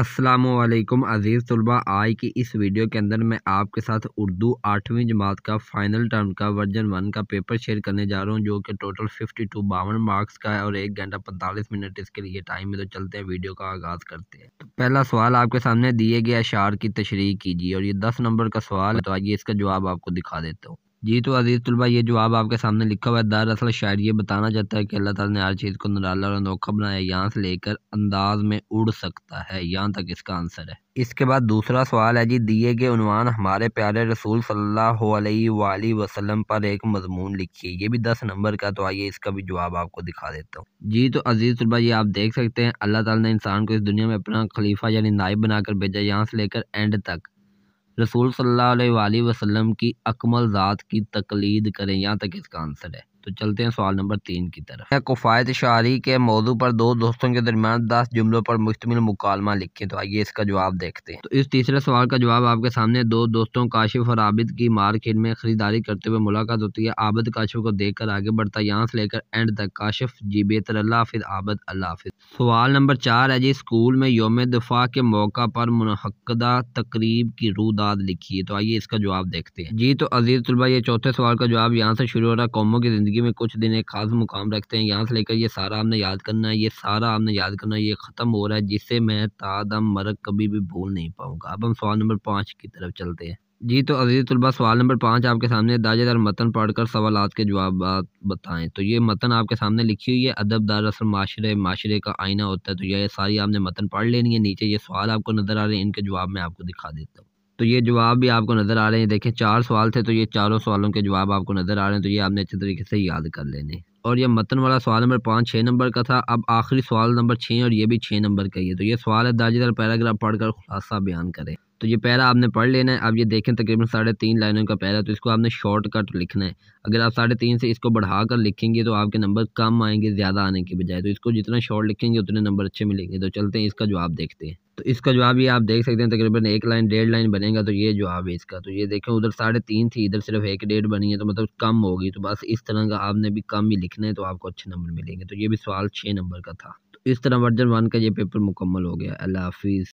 असलम अज़ीज़ तलबा आज की इस वीडियो के अंदर मैं आपके साथ उर्दू आठवीं जमात का फ़ाइनल टर्म का वर्जन वन का पेपर शेयर करने जा रहा हूँ जो कि टोटल फिफ्टी टू बावन मार्क्स का है और एक घंटा पैंतालीस मिनट इसके लिए टाइम है तो चलते हैं वीडियो का आगाज़ करते हैं तो पहला सवाल आपके सामने दिए गए अशार की तशरी कीजिए और ये दस नंबर का सवाल है तो आइए इसका जवाब आपको दिखा देता हूँ जी तो अजीज़ तलबा ये जवाब आपके सामने लिखा हुआ है दरअसल शायद ये बताना चाहता है कि अल्लाह ताला ने हर चीज़ को निराला और अनोखा बनाया यहाँ से लेकर अंदाज में उड़ सकता है यहाँ तक इसका आंसर है इसके बाद दूसरा सवाल है जी दिए गए उनवान हमारे प्यारे रसूल सल्लल्लाहु अलैहि वसल्लम पर एक मजमून लिखिए ये भी दस नंबर का तो आइए इसका भी जवाब आपको दिखा देता हूँ जी तो अजीज़ तलबा ये आप देख सकते हैं अल्लाह ताला ने इंसान को इस दुनिया में अपना खलीफा यानी नाइब बनाकर भेजा यहाँ से लेकर एंड तक रसूल सल्लल्लाहु अलैहि वसल्लम की अकमल ज़ात की तकलीद करें यहाँ तक इसका आंसर है तो चलते हैं सवाल नंबर तीन की तरफ कुफ़ायत शारी के मौजू पर दो दोस्तों के दरमियान दस जुमलों पर मुश्तमिल मुकालमा लिखे तो आइए इसका जवाब देखते हैं तो इस तीसरे सवाल का जवाब आपके सामने दो दोस्तों काशिफ और आबिद की मार्केट में खरीदारी करते हुए मुलाकात होती है आबिद काशिफ को देखकर आगे बढ़ता यहाँ से लेकर एंड तक काशिफ जी बेहतर अल्लाह आबद अल्लाह सवाल नंबर चार है जी स्कूल में योम दफा के मौका पर मनहदा तकरीब की रूदाद लिखी है तो आइए इसका जवाब देखते हैं जी तो अजीज तलबा ये चौथे सवाल का जवाब यहाँ से शुरू हो रहा है कौमों की जिंदगी ज़िंदगी में कुछ दिन एक ख़ास मुकाम रखते हैं यहाँ से लेकर ये सारा आपने याद करना है ये सारा आपने याद करना है ये ख़त्म हो रहा है जिसे मैं तादम मरक कभी भी भूल नहीं पाऊँगा अब हम सवाल नंबर पाँच की तरफ चलते हैं जी तो अजीज़ तलबा सवाल नंबर पाँच आपके सामने दाजेदार मतन पढ़कर सवाल के जवाब बताएं तो ये मतन आपके सामने लिखी हुई है अदब दार असल माशरे माशरे का आईना होता है तो ये सारी आपने मतन पढ़ लेनी है नीचे ये सवाल आपको नज़र आ रहे हैं इनके जवाब मैं आपको दिखा देता हूँ तो ये जवाब भी आपको नज़र आ रहे हैं देखें चार सवाल थे तो ये चारों सवालों के जवाब आपको नज़र आ रहे हैं तो ये आपने अच्छे तरीके से याद कर लेने और ये मतन वाला सवाल नंबर पाँच छः नंबर का था अब आखिरी सवाल नंबर छः और ये भी छः नंबर का ही है तो ये सवाल है दार्जिदर पैराग्राफ पढ़कर खुलासा बयान करें तो ये पैरा आपने पढ़ लेना है अब ये देखें तकरीबन साढ़े तीन लाइनों का पैरा तो इसको आपने शॉर्ट कट लिखना है अगर आप साढ़े तीन से इसको बढ़ा कर लिखेंगे तो आपके नंबर कम आएंगे ज़्यादा आने के बजाय तो इसको जितना शॉर्ट लिखेंगे उतने नंबर अच्छे मिलेंगे तो चलते हैं इसका जवाब देखते हैं तो इसका जवाब ये आप देख सकते हैं तकरीबन एक लाइन डेढ़ लाइन बनेगा तो ये जवाब है इसका तो ये देखें उधर साढ़े तीन थी इधर सिर्फ एक डेढ़ बनी है तो मतलब कम होगी तो बस इस तरह का आपने भी कम ही लिखना है तो आपको अच्छे नंबर मिलेंगे तो ये भी सवाल छः नंबर का था तो इस तरह वर्जन वन का ये पेपर मुकम्मल हो गया अल्लाह हाफिज़